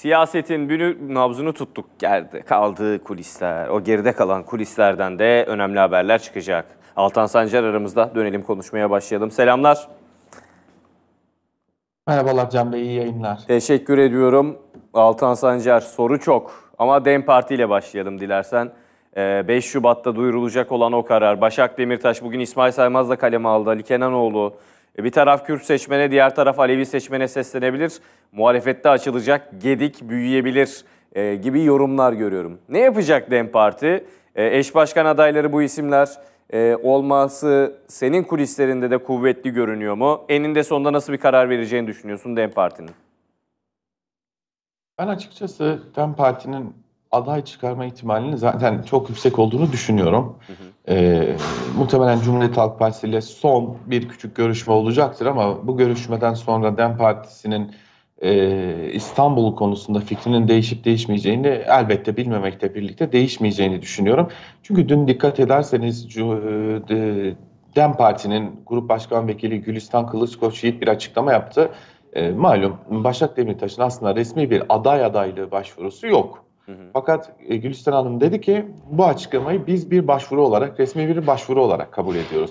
Siyasetin bünü nabzunu tuttuk geldi. Kaldığı kulisler, o geride kalan kulislerden de önemli haberler çıkacak. Altan Sancar aramızda. Dönelim konuşmaya başlayalım. Selamlar. Merhabalar Can Bey, iyi yayınlar. Teşekkür ediyorum. Altan Sancar, soru çok. Ama DEM Parti ile başlayalım dilersen. 5 ee, Şubat'ta duyurulacak olan o karar. Başak Demirtaş bugün İsmail Saymaz'la kaleme aldı. Ali Kenanoğlu, e, bir taraf Kürt seçmene, diğer taraf Alevi seçmene seslenebilir. Muhalefette açılacak gedik büyüyebilir e, gibi yorumlar görüyorum. Ne yapacak DEM Parti? E, eş başkan adayları bu isimler e, olması senin kulislerinde de kuvvetli görünüyor mu? Eninde sonunda nasıl bir karar vereceğini düşünüyorsun DEM Parti'nin? Ben açıkçası DEM Parti'nin aday çıkarma ihtimalinin zaten çok yüksek olduğunu düşünüyorum. Hı hı. E, muhtemelen Cumhuriyet Halk Partisi ile son bir küçük görüşme olacaktır ama bu görüşmeden sonra DEM Partisi'nin e, İstanbul konusunda fikrinin değişip değişmeyeceğini elbette bilmemekle birlikte değişmeyeceğini düşünüyorum. Çünkü dün dikkat ederseniz e, DEM Parti'nin Grup Başkan Vekili Gülistan Kılıçkoç Yiğit bir açıklama yaptı. E, malum Başak Demirtaş'ın aslında resmi bir aday adaylığı başvurusu yok. Fakat e, Gülistan Hanım dedi ki bu açıklamayı biz bir başvuru olarak, resmi bir başvuru olarak kabul ediyoruz.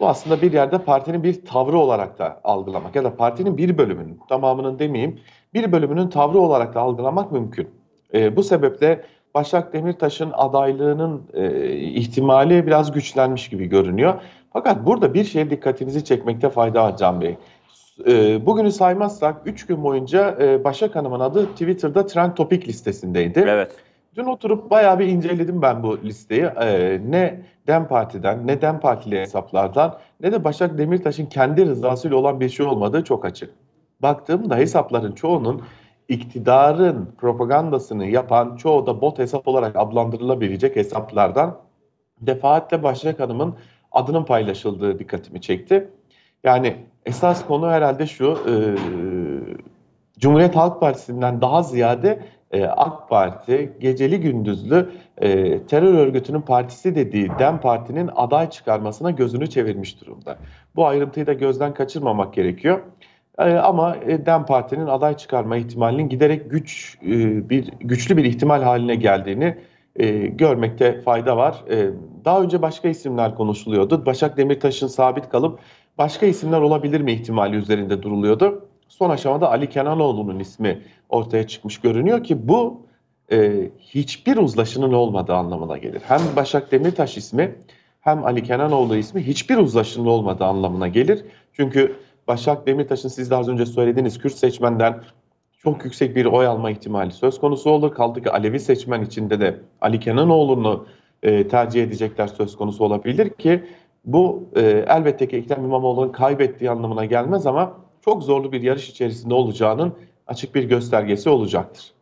Bu aslında bir yerde partinin bir tavrı olarak da algılamak ya da partinin bir bölümünün, tamamının demeyeyim, bir bölümünün tavrı olarak da algılamak mümkün. E, bu sebeple Başak Demirtaş'ın adaylığının e, ihtimali biraz güçlenmiş gibi görünüyor. Fakat burada bir şeye dikkatinizi çekmekte fayda var Can Bey. E, bugünü saymazsak 3 gün boyunca e, Başak Hanım'ın adı Twitter'da trend topik listesindeydi. Evet. Dün oturup bayağı bir inceledim ben bu listeyi. Ee, ne Dem Parti'den, ne Dem Partili hesaplardan, ne de Başak Demirtaş'ın kendi rızasıyla olan bir şey olmadığı çok açık. Baktığımda hesapların çoğunun iktidarın propagandasını yapan çoğu da bot hesap olarak adlandırılabilecek hesaplardan defaatle Başak Hanım'ın adının paylaşıldığı dikkatimi çekti. Yani esas konu herhalde şu, e, Cumhuriyet Halk Partisi'nden daha ziyade e, AK Parti geceli gündüzlü e, terör örgütünün partisi dediği DEM Parti'nin aday çıkarmasına gözünü çevirmiş durumda. Bu ayrıntıyı da gözden kaçırmamak gerekiyor. E, ama e, DEM Parti'nin aday çıkarma ihtimalinin giderek güç e, bir güçlü bir ihtimal haline geldiğini e, görmekte fayda var. E, daha önce başka isimler konuşuluyordu. Başak Demirtaş'ın sabit kalıp başka isimler olabilir mi ihtimali üzerinde duruluyordu. Son aşamada Ali Kenanoğlu'nun ismi ortaya çıkmış görünüyor ki bu e, hiçbir uzlaşının olmadığı anlamına gelir. Hem Başak Demirtaş ismi hem Ali Kenanoğlu ismi hiçbir uzlaşının olmadığı anlamına gelir. Çünkü Başak Demirtaş'ın siz de az önce söylediğiniz Kürt seçmenden çok yüksek bir oy alma ihtimali söz konusu olur. Kaldı ki Alevi seçmen içinde de Ali Kenanoğlu'nu e, tercih edecekler söz konusu olabilir ki bu e, elbette ki Ekrem İmamoğlu'nun kaybettiği anlamına gelmez ama çok zorlu bir yarış içerisinde olacağının açık bir göstergesi olacaktır.